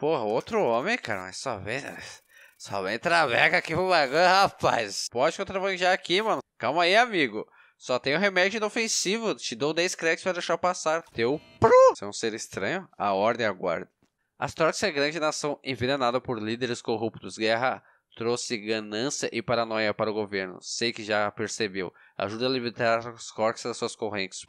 Porra, outro homem, cara. Mas Só vem. Só vem Travega aqui pro bagulho, rapaz. Pode que eu travanjar aqui, mano. Calma aí, amigo. Só tem o um remédio inofensivo. Te dou 10 créditos pra deixar passar. Teu pro. Você é um ser estranho? A ordem aguarda. Astrox é grande nação envenenada por líderes corruptos. Guerra trouxe ganância e paranoia para o governo. Sei que já percebeu. Ajuda a libertar os corques das suas correntes.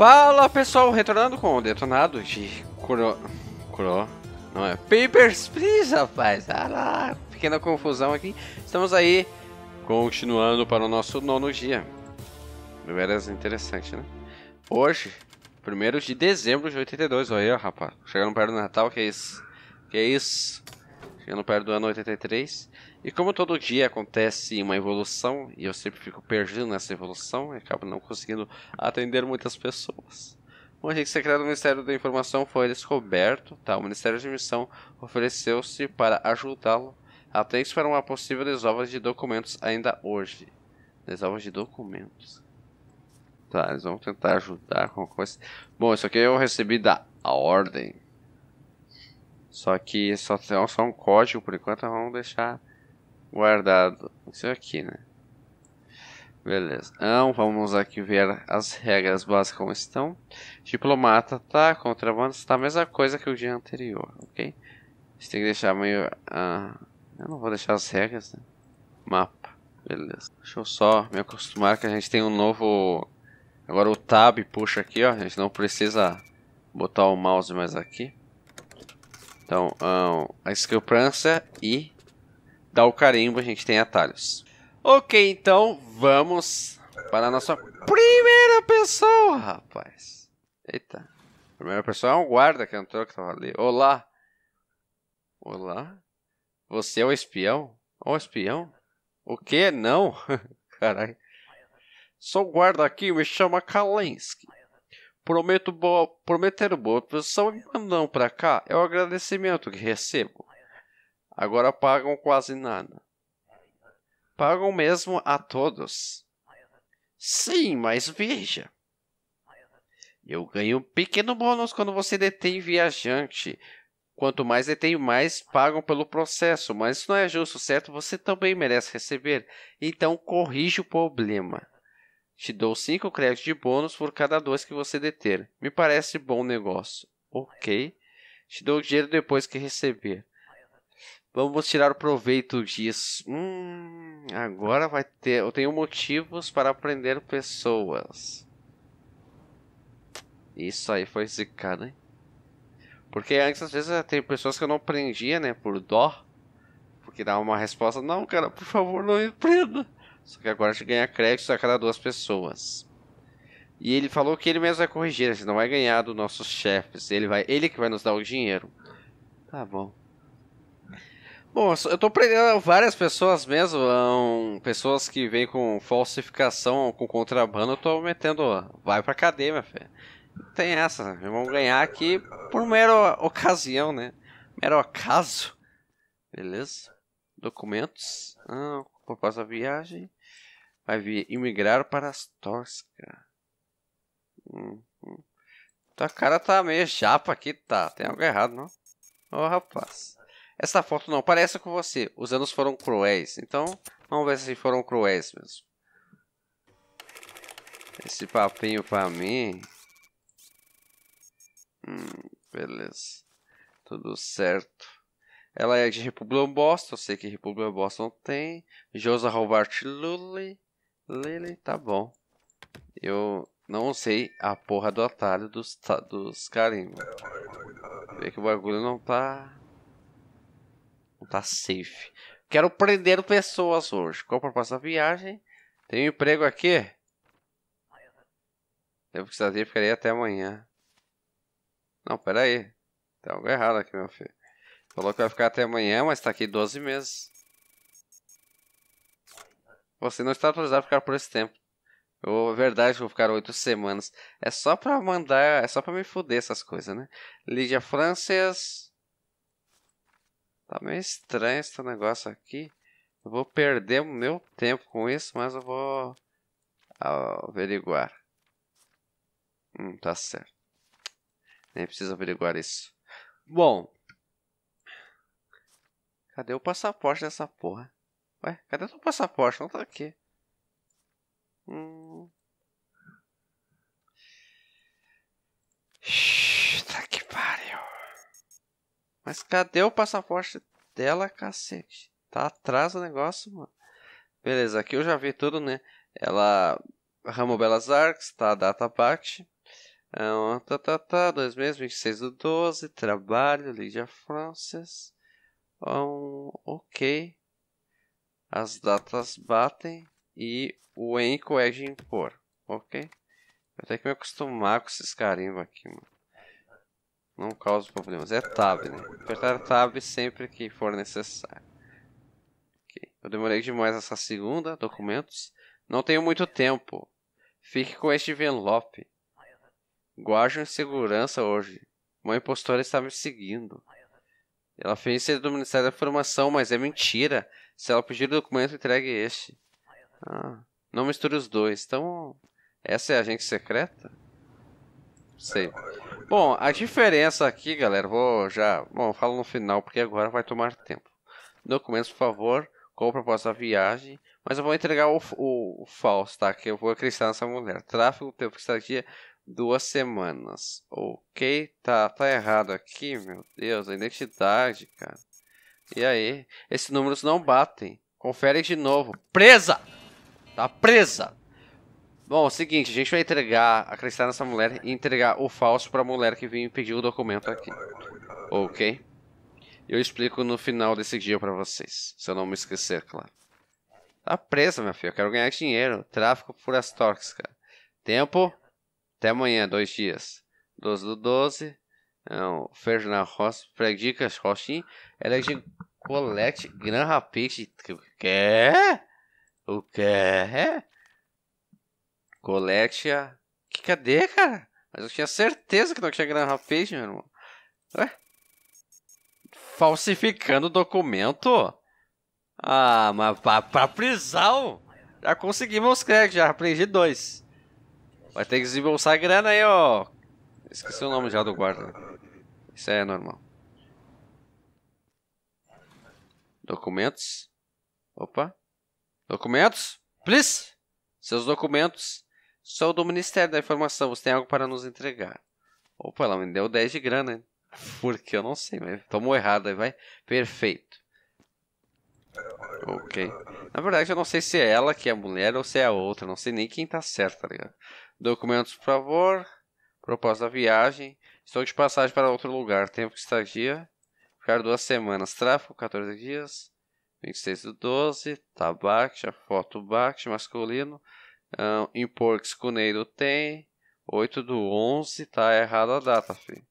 Fala pessoal, retornando com o detonado de Kuro. Kuro. Não é? Papers, please, rapaz! Ah lá, pequena confusão aqui. Estamos aí, continuando para o nosso nono dia. Veras interessante, né? Hoje, 1 de dezembro de 82, olha aí, rapaz. Chegando perto do Natal, que é isso? Que é isso? Chegando perto do ano 83. E como todo dia acontece uma evolução, e eu sempre fico perdido nessa evolução, e acabo não conseguindo atender muitas pessoas. O agente secreto do Ministério da Informação foi descoberto, tá? O Ministério de Missão ofereceu-se para ajudá-lo. Atente para uma possível desova de documentos ainda hoje. Desova de documentos. Tá, eles vão tentar ajudar com coisa. Bom, isso aqui eu recebi da ordem. Só que só tem só um código por enquanto, vamos deixar guardado. Isso é aqui, né? Beleza. Então, vamos aqui ver as regras básicas como estão. Diplomata tá, contrabando está a mesma coisa que o dia anterior, ok? gente tem que deixar meio... Uh, eu não vou deixar as regras, né? Mapa. Beleza. Deixa eu só me acostumar que a gente tem um novo... Agora o tab puxa aqui, ó. A gente não precisa botar o mouse mais aqui. Então, ah, a skill e dá o carimbo, a gente tem atalhos. Ok, então vamos para a nossa primeira pessoa, rapaz. Eita. Primeira pessoa é um guarda que entrou que tava ali. Olá. Olá. Você é o espião? O espião? O que? Não? Caralho. Sou guarda aqui, me chama Kalensky. Prometo boa, prometer boa posição e mandam pra cá. É o agradecimento que recebo agora pagam quase nada. Pagam mesmo a todos. Sim, mas veja. Eu ganho um pequeno bônus quando você detém viajante. Quanto mais detém, mais pagam pelo processo, mas isso não é justo, certo? Você também merece receber. Então corrija o problema. Te dou 5 créditos de bônus por cada dois que você deter. Me parece bom negócio. Ok. Te dou o dinheiro depois que receber. Vamos tirar proveito disso. Hum, agora vai ter. Eu tenho motivos para aprender pessoas. Isso aí foi zicado, hein? Porque antes, às vezes, tem pessoas que eu não prendia, né? Por dó. Porque dava uma resposta: Não, cara, por favor, não me prenda. Só que agora a gente ganha crédito a cada duas pessoas. E ele falou que ele mesmo vai corrigir, a não vai ganhar dos nossos chefes. Ele, vai, ele que vai nos dar o dinheiro. Tá bom. Bom, eu tô prendendo várias pessoas mesmo, hum, pessoas que vêm com falsificação, com contrabando, eu tô metendo, vai pra cadeia, minha fé Tem essa, vamos ganhar aqui por mera ocasião, né? Mero acaso. Beleza? Documentos. Ah, causa da viagem. Vai vir imigrar para as Tosca. Hum, hum, Tua cara tá meio chapa aqui, tá? Tem algo errado, não? Ô, oh, rapaz. Essa foto não parece com você. Os anos foram cruéis. Então, vamos ver se foram cruéis mesmo. Esse papinho pra mim. Hum, beleza. Tudo certo. Ela é de República Boston. Eu sei que República Boston tem. Josa Robert Lully. Lily, tá bom. Eu não sei a porra do atalho dos, dos carimbos. Vê que o bagulho não tá tá safe. Quero prender pessoas hoje. Qual a proposta viagem? Tem um emprego aqui? Eu precisaria ficaria até amanhã. Não, pera aí. Tem algo errado aqui, meu filho. Falou que vai ficar até amanhã, mas tá aqui 12 meses. Você não está autorizado a ficar por esse tempo. É eu, verdade, vou ficar oito semanas. É só pra mandar, é só pra me fuder essas coisas, né? Lídia Francis... Tá meio estranho esse negócio aqui. Eu vou perder o meu tempo com isso, mas eu vou ah, averiguar. Hum, tá certo. Nem preciso averiguar isso. Bom. Cadê o passaporte dessa porra? Ué, cadê o passaporte? Não tá aqui. Hum. Tá que pariu. Mas cadê o passaporte dela, cacete? Tá atrás o negócio, mano. Beleza, aqui eu já vi tudo, né? Ela. Ramo Belas Artes, tá? Data bate, é, tá, tá, tá, dois meses, 26 do 12. Trabalho, Lídia Frances. Um, ok. As datas batem e o Enco é de impor, ok? Eu tenho que me acostumar com esses carimbos aqui, mano. Não causa problemas. É tab, né? Apertar tab sempre que for necessário. Okay. Eu demorei demais essa segunda. Documentos. Não tenho muito tempo. Fique com este envelope. Guarde em segurança hoje. Uma impostora está me seguindo. Ela fez ser do Ministério da Formação, mas é mentira. Se ela pedir o documento, entregue este. Ah, não misture os dois. Então, essa é a agente secreta? sei. Bom, a diferença aqui, galera, vou já. Bom, falo no final, porque agora vai tomar tempo. Documentos, por favor, compra a proposta da viagem. Mas eu vou entregar o, o, o falso, tá? Que eu vou acreditar nessa mulher. Tráfego, tempo que estadia, é duas semanas. Ok, tá, tá errado aqui, meu Deus. A identidade, cara. E aí? Esses números não batem. Confere de novo. Presa! Tá presa! Bom, é o seguinte, a gente vai entregar, acreditar nessa mulher e entregar o falso pra mulher que veio pedir o documento aqui. Ok? Eu explico no final desse dia pra vocês, se eu não me esquecer, claro. Tá presa, minha filha, eu quero ganhar dinheiro. Tráfico por as torques, cara. Tempo? Até amanhã, dois dias. 12 do 12. Não, Ferdinand Ross, Predicas Rochin, é de Colette Gran Rapid. O quê? O quê? a. Que cadê, cara? Mas eu tinha certeza que não tinha grana Page, meu irmão. Ué? Falsificando documento? Ah, mas pra, pra prisão! Já consegui meus créditos, já aprendi dois. Vai ter que desembolsar grana aí, ó. Esqueci o nome já do guarda. Isso é normal. Documentos. Opa. Documentos? Please! Seus documentos. Sou do Ministério da Informação, você tem algo para nos entregar. Opa, ela me deu 10 de grana. Porque eu não sei, mas tomou errado, aí vai. Perfeito. Ok. Na verdade, eu não sei se é ela que é a mulher ou se é a outra. Não sei nem quem tá certo, tá ligado? Documentos, por favor. Proposta da viagem. Estou de passagem para outro lugar. Tempo de estadia. Ficar duas semanas. Tráfico, 14 dias. 26 do 12. Tabaco, foto baque masculino. Importes impor Cuneiro tem. 8 do 11, tá errada a data, filho.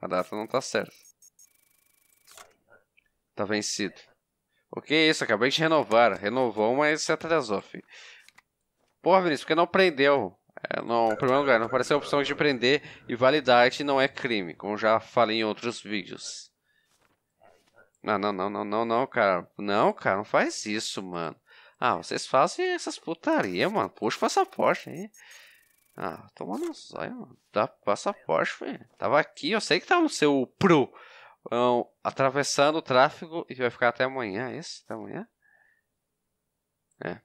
A data não tá certa. Tá vencido. O que é isso? Acabei de renovar. Renovou, mas se atrasou, filho. Porra, Vinícius, porque não prendeu? É, não, em primeiro lugar, não apareceu a opção de prender e validar não é crime, como já falei em outros vídeos. Não, não, não, não, não, não, cara. Não, cara, não faz isso, mano. Ah, vocês fazem essas putaria, mano. Puxa o passaporte aí. Ah, toma no zóio, mano. Dá passaporte, foi. Tava aqui, eu sei que tá no seu pro. Um, atravessando o tráfego e vai ficar até amanhã, é isso? Até amanhã? É.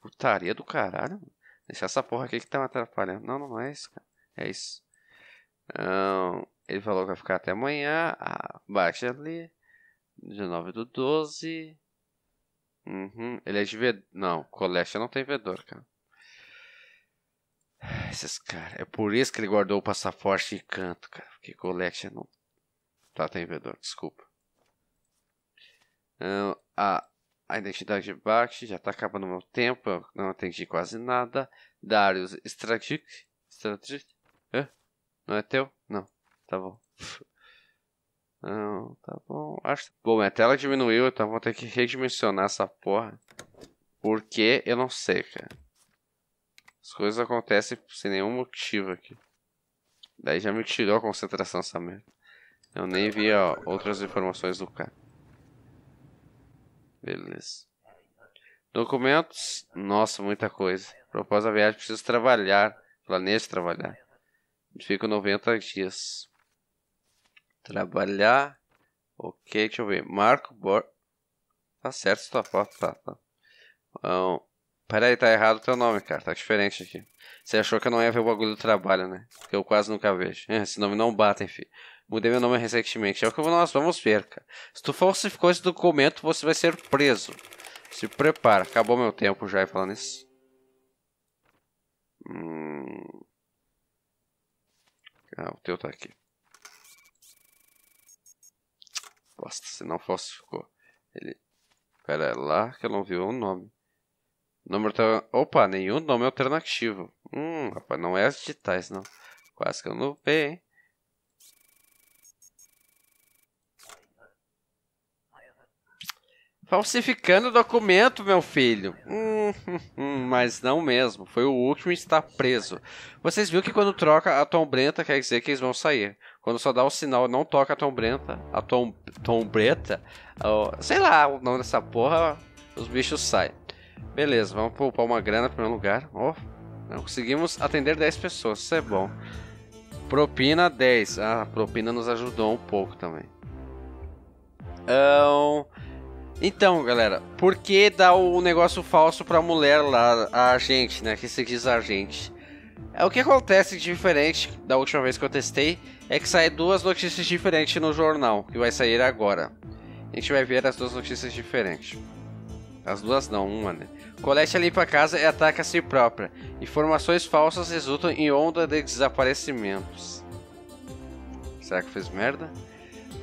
Putaria do caralho, mano. essa porra aqui que tá me atrapalhando. Não, não é isso, cara. É isso. Um, ele falou que vai ficar até amanhã. Ah, bate ali. 19 do 12. Uhum. Ele é de V... Não, Colestia não tem vedor, cara. Ah, esses caras. É por isso que ele guardou o passaporte e canto, cara. Porque Collection não. Tá, tem vendedor, desculpa. Uh, a, a identidade de Bakshi já tá acabando meu tempo. Eu não atendi quase nada. Darius Strategic. Strategic? Hã? Não é teu? Não. Tá bom. Não, tá bom. Acho. Bom, minha tela diminuiu, então vou ter que redimensionar essa porra. Porque eu não sei, cara. As coisas acontecem sem nenhum motivo aqui. Daí já me tirou a concentração essa merda. Eu nem vi ó, outras informações do cara. Beleza. Documentos. Nossa, muita coisa. Propósito da viagem, preciso trabalhar. Planejo trabalhar. Fico 90 dias. Trabalhar. Ok, deixa eu ver. Marco Bor... Tá certo sua foto, tá, tá. Então, peraí, tá errado o teu nome, cara. Tá diferente aqui. Você achou que eu não ia ver o bagulho do trabalho, né? Porque eu quase nunca vejo. Esse nome não bate, enfim. Mudei meu nome recentemente. É o que nós vamos ver, cara. Se tu falsificou esse documento, você vai ser preso. Se prepara. Acabou meu tempo já falando isso. Hum... Ah, o teu tá aqui. se não falsificou. Ele. Pera, é lá que eu não vi o nome. Número. Opa, nenhum nome alternativo. Hum, rapaz, não é as digitais, não. Quase que eu não vi, hein? Falsificando o documento, meu filho. Hum, hum, hum, mas não mesmo. Foi o último e está preso. Vocês viram que quando troca a Tom Brenta quer dizer que eles vão sair. Quando só dá o sinal, não toca a Tombreta, a tom, tombreta, sei lá o nome dessa porra, os bichos saem. Beleza, vamos poupar uma grana em primeiro lugar. Oh, não conseguimos atender 10 pessoas, isso é bom. Propina 10. Ah, a propina nos ajudou um pouco também. Então, então galera, por que dar o negócio falso pra mulher lá, a gente, né? Que se diz a gente. É o que acontece diferente da última vez que eu testei é que saem duas notícias diferentes no jornal, que vai sair agora. A gente vai ver as duas notícias diferentes. As duas não, uma, né? Colette limpa a casa e ataca a si própria. Informações falsas resultam em onda de desaparecimentos. Será que fez merda?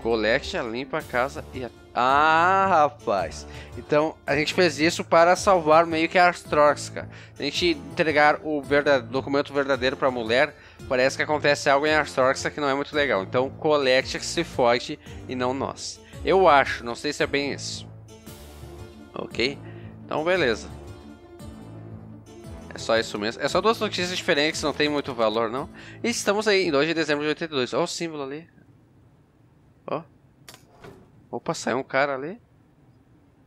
Colette limpa a casa e ataca. Ah, rapaz. Então, a gente fez isso para salvar meio que a Astrox, A gente entregar o verdade... documento verdadeiro para a mulher parece que acontece algo em Astorxa que não é muito legal. Então Collectia que se foge e não nós. Eu acho, não sei se é bem isso. Ok? Então beleza. É só isso mesmo. É só duas notícias diferentes, não tem muito valor não. E estamos aí em 2 de dezembro de 82. Olha o símbolo ali. Ó. Opa, saiu um cara ali.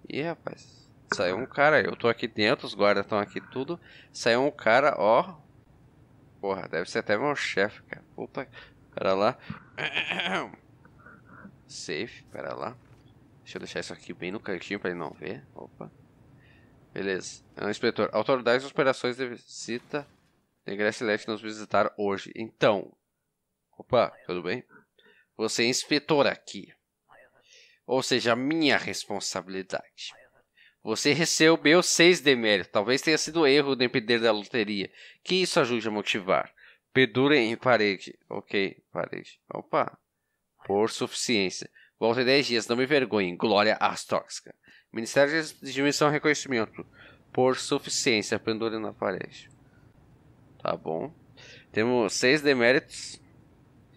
Ih, rapaz. Saiu um cara, eu tô aqui dentro, os guardas estão aqui tudo. Saiu um cara, ó, Porra, deve ser até meu chefe, cara. Puta. Pera lá. Safe, pera lá. Deixa eu deixar isso aqui bem no cantinho pra ele não ver. Opa. Beleza. É inspetor, autoridades de operações de visita de Ingresso Leste nos visitaram hoje. Então. Opa, tudo bem? Você é inspetor aqui. Ou seja, minha responsabilidade. Você recebeu seis deméritos, talvez tenha sido erro depender da loteria. Que isso ajude a motivar. Perdura em parede. Ok, parede. Opa. Por suficiência. Volta em 10 dias, não me vergonhe. Glória às tóxicas. Ministério de Dimensão Reconhecimento. Por suficiência, pendure na parede. Tá bom. Temos seis deméritos.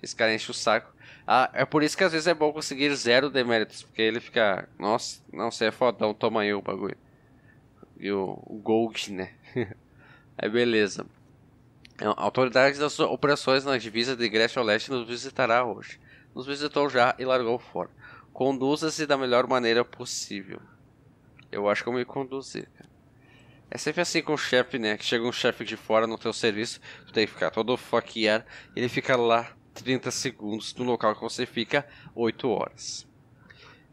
Esse cara enche o saco. Ah, é por isso que às vezes é bom conseguir zero deméritos, porque ele fica. Nossa, não, você é fodão, toma aí o bagulho. E o, o Gold, né? aí beleza. É, Autoridades das operações na divisa de Grécia ao Leste nos visitará hoje. Nos visitou já e largou fora. Conduza-se da melhor maneira possível. Eu acho que eu me conduzi, É sempre assim com o chefe, né? Que chega um chefe de fora no teu serviço, tu tem que ficar todo fuckear, ele fica lá 30 segundos do local que você fica 8 horas.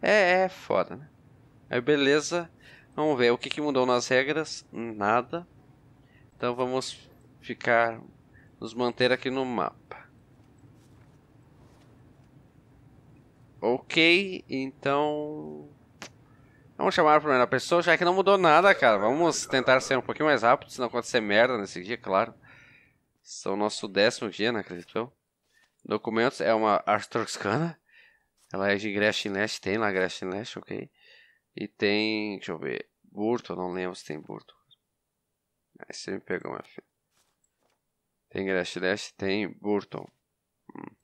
É, é foda, né? Aí beleza, vamos ver o que, que mudou nas regras. Nada. Então vamos ficar, nos manter aqui no mapa. Ok, então Vamos chamar a primeira pessoa, já que não mudou nada, cara. Vamos tentar ser um pouquinho mais rápido, senão acontecer merda nesse dia, claro. Esse é o nosso décimo dia, não né, acredito eu. Documentos é uma arte Ela é de Grestin-Leste, tem lá Grestin-Leste, ok? E tem, deixa eu ver, Burto, não lembro se tem Burto. Aí você me pegou, meu filho. Tem Grestin-Leste, tem Burton.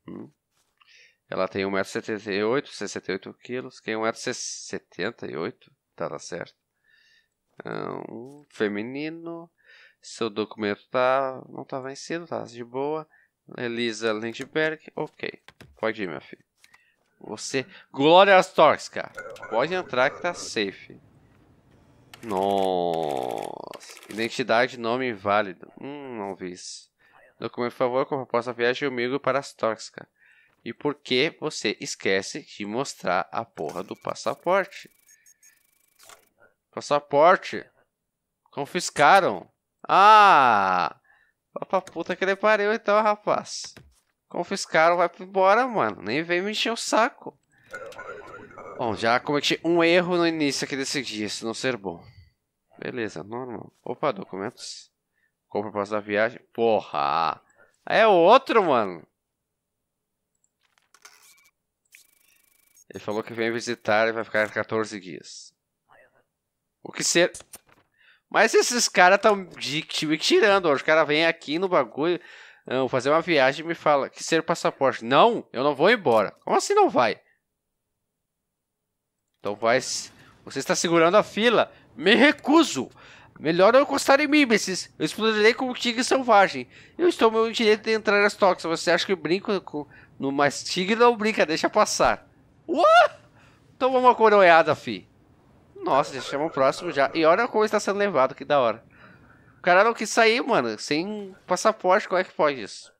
Uhum. Ela tem 1,78m, 68kg, quem 1,78m, é tá, tá certo. Um então, feminino, seu documento tá, não tá vencido, tá de boa. Elisa Lindbergh, ok. Pode ir, minha filha. Você. Glória às Pode entrar que tá safe. Nossa. Identidade, nome inválido. Hum, não vi isso. Documento, por favor, com a proposta viagem comigo para as E por que você esquece de mostrar a porra do passaporte? Passaporte? Confiscaram. Ah! Vá pra puta que ele pariu então, rapaz. Confiscaram, vai embora, mano. Nem vem me encher o saco. Bom, já cometi um erro no início aqui desse dia, se não ser bom. Beleza, normal. Opa, documentos. Compra o da viagem. Porra! É outro, mano! Ele falou que vem visitar e vai ficar 14 dias. O que ser... Mas esses caras estão de time tirando, Os caras vêm aqui no bagulho não, ah, fazer uma viagem e me fala que ser passaporte. Não, eu não vou embora. Como assim não vai? Então vai. Você está segurando a fila. Me recuso. Melhor eu encostar em mim, Bessis. Eu com como tigre selvagem. Eu estou no meu direito de entrar nas toxas. Você acha que eu brinco com. No, mas tigre não brinca, deixa passar. What? Toma uma coroiada, fi. Nossa, já chama o próximo já. E olha como está sendo levado, que da hora. O cara não quis sair, mano. Sem passaporte, como é que pode isso?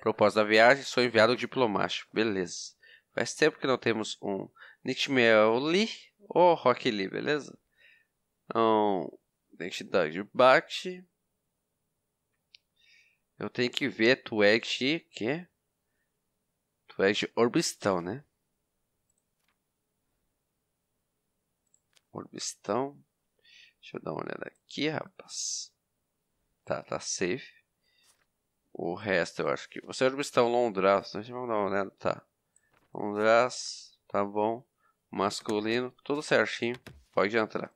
Propósito da viagem, sou enviado diplomático. Beleza. Faz tempo que não temos um Lee ou Rock Lee, beleza? Um, identidade bate. Eu tenho que ver Tweg que? de Orbistão, né? Orbistão. Deixa eu dar uma olhada aqui, rapaz. Tá, tá safe. O resto eu acho que. Você é Orbistão Londras. Deixa eu dar uma olhada. Tá. Londras. Tá bom. Masculino. Tudo certinho. Pode entrar.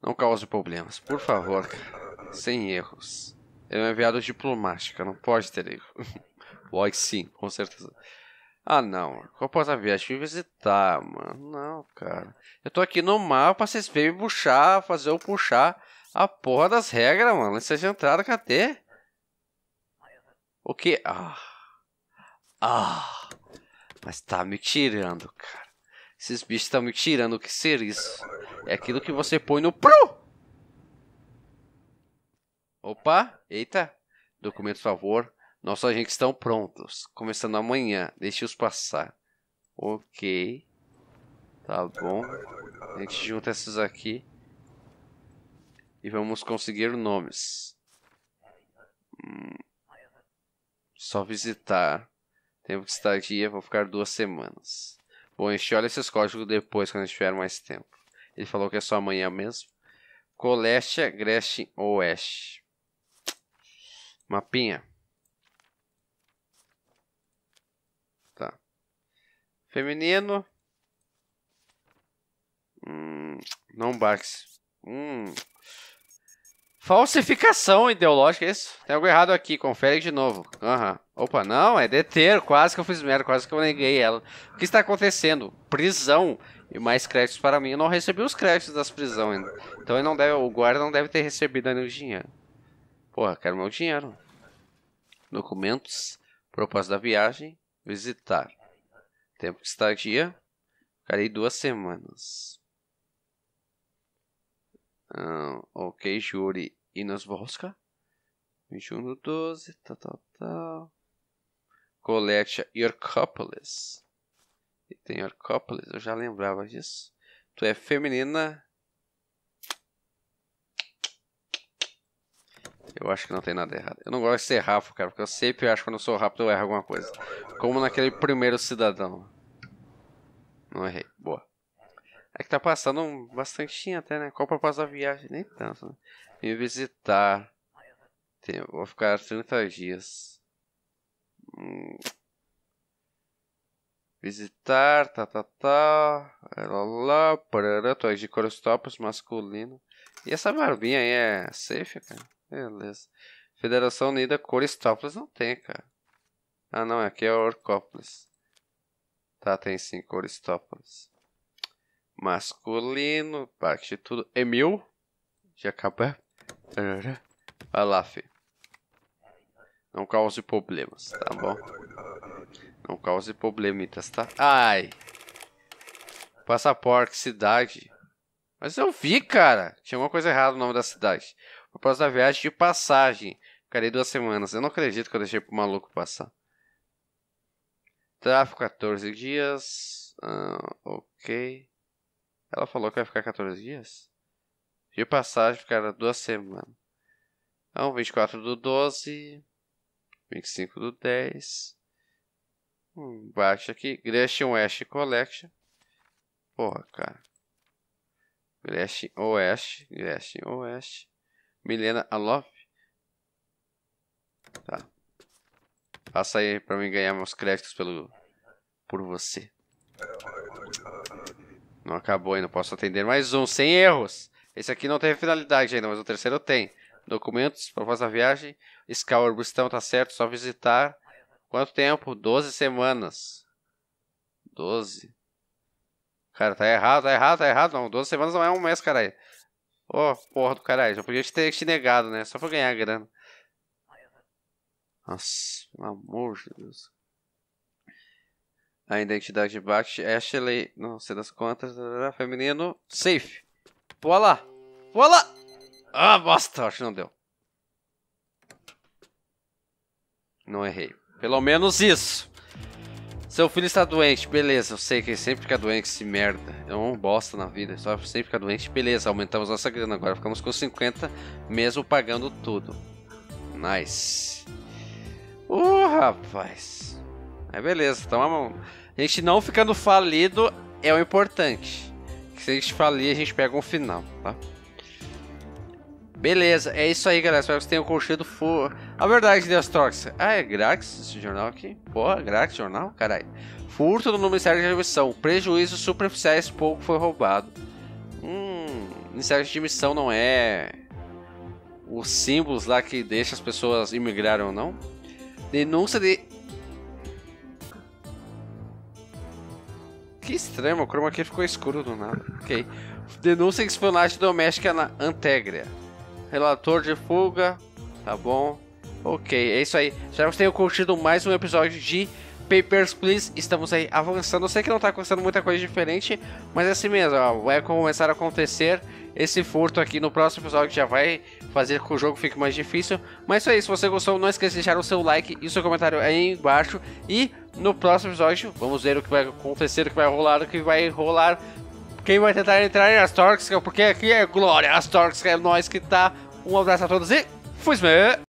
Não cause problemas, por favor, cara. Sem erros. Ele é um enviado diplomático, não pode ter erro. Pode sim, com certeza. Ah, não. Qual posso viagem? Fui visitar, mano. Não, cara. Eu tô aqui no mapa, vocês veem me puxar, fazer eu puxar a porra das regras, mano. Licença de entrada, cadê? O que? Ah. Ah. Mas tá me tirando, cara. Esses bichos estão me tirando. O que ser isso? É aquilo que você põe no pro. Opa. Eita. Documento, favor. Nossos agentes estão prontos. Começando amanhã. Deixe-os passar. Ok. Tá bom. A gente junta esses aqui. E vamos conseguir nomes. Hum. Só visitar. Tempo estar dia. vou ficar duas semanas. Bom, a gente olha esses códigos depois, quando a gente tiver mais tempo. Ele falou que é só amanhã mesmo. Coléstia, é Grestin, Oeste. Mapinha. Feminino. Hum, não Bax. Hum. Falsificação ideológica, é isso? Tem algo errado aqui, confere de novo. Aham. Uhum. Opa, não, é deter. Quase que eu fiz merda, quase que eu neguei ela. O que está acontecendo? Prisão. E mais créditos para mim. Eu não recebi os créditos das prisões ainda. Então ele não deve, o guarda não deve ter recebido ainda o dinheiro. Porra, quero meu dinheiro. Documentos. Propósito da viagem. Visitar. Tempo de estadia. Tá Ficarei duas semanas. Ah, ok, Júri. E nos Vosca? 21 do 12. Tal, tal, tal. Collection Yorkopolis. E tem Yorkopolis, eu já lembrava disso. Tu é feminina. Eu acho que não tem nada errado. Eu não gosto de ser rápido, cara, porque eu sempre acho que quando eu sou rápido eu erro alguma coisa. Como naquele primeiro cidadão. Não errei. Boa. É que tá passando bastante até, né? Qual para passar a viagem? Nem tanto, né? Me visitar. Tem, vou ficar 30 dias. Hum. Visitar, tá, tá, tá. Lá, lá, parará. Tô de corostopos masculino. E essa barbinha aí é safe, cara? Beleza. Federação Unida Coristópolis não tem, cara. Ah, não, aqui é Orcópolis. Tá, tem sim, Coristópolis. Masculino, parque de tudo. Emil, já acabou. Olha lá, filho. Não cause problemas, tá bom? Não cause problemitas, tá? Ai! Passaporte, cidade. Mas eu vi, cara! Tinha alguma coisa errada no nome da cidade após a viagem de passagem. Ficarei duas semanas. Eu não acredito que eu deixei pro maluco passar. Tráfico 14 dias. Ah, ok. Ela falou que vai ficar 14 dias? De passagem ficará duas semanas. Então, 24 do 12. 25 do 10. Hum, baixa aqui. Gresham West Collection. Porra, cara. Gresham Oeste. Gresham Oeste. Milena Alof. Tá. Passa aí pra mim ganhar meus créditos pelo... Por você. Não acabou ainda, posso atender mais um, sem erros. Esse aqui não teve finalidade ainda, mas o terceiro tem. Documentos, proposta da viagem, escala Bustão tá certo, só visitar. Quanto tempo? 12 semanas. 12. Cara, tá errado, tá errado, tá errado. Não, 12 semanas não é um mês, caralho. Ó, oh, porra do caralho, já podia ter te negado, né? Só pra ganhar grana. Nossa, pelo amor de Deus. A identidade de bate. Ashley, não sei das quantas, feminino. Safe. Pula lá. Pula lá. Ah, bosta, acho que não deu. Não errei. Pelo menos isso. Seu filho está doente, beleza. Eu sei que sempre fica doente, esse merda. É um bosta na vida. Só sempre fica doente, beleza. Aumentamos nossa grana agora. Ficamos com 50, mesmo pagando tudo. Nice. Uh, rapaz. É beleza. Então a gente não ficando falido é o importante. Se a gente falir, a gente pega um final, tá? Beleza, é isso aí, galera. Espero que vocês tenham curtido. fogo. A verdade de Deus Tóxica. Ah, é grátis esse jornal aqui? Porra, grátis jornal? Caralho. Furto no Ministério de Admissão. Prejuízos superficiais, pouco foi roubado. Hum, Ministério de Admissão não é os símbolos lá que deixa as pessoas imigrarem ou não? Denúncia de. Que estranho, o chroma aqui ficou escuro do nada. Ok. Denúncia de espionagem doméstica na Antegria relator de fuga, tá bom? Ok, é isso aí. Espero que tenham curtido mais um episódio de Papers, Please. Estamos aí avançando. Eu sei que não está acontecendo muita coisa diferente, mas é assim mesmo. Ó, vai começar a acontecer esse furto aqui no próximo episódio que já vai fazer com que o jogo fique mais difícil. Mas é isso aí, se você gostou, não esqueça de deixar o seu like e o seu comentário aí embaixo. E no próximo episódio, vamos ver o que vai acontecer, o que vai rolar, o que vai rolar quem vai tentar entrar é as porque aqui é Glória. As Torx é nós que tá. Um abraço a todos e fui-me!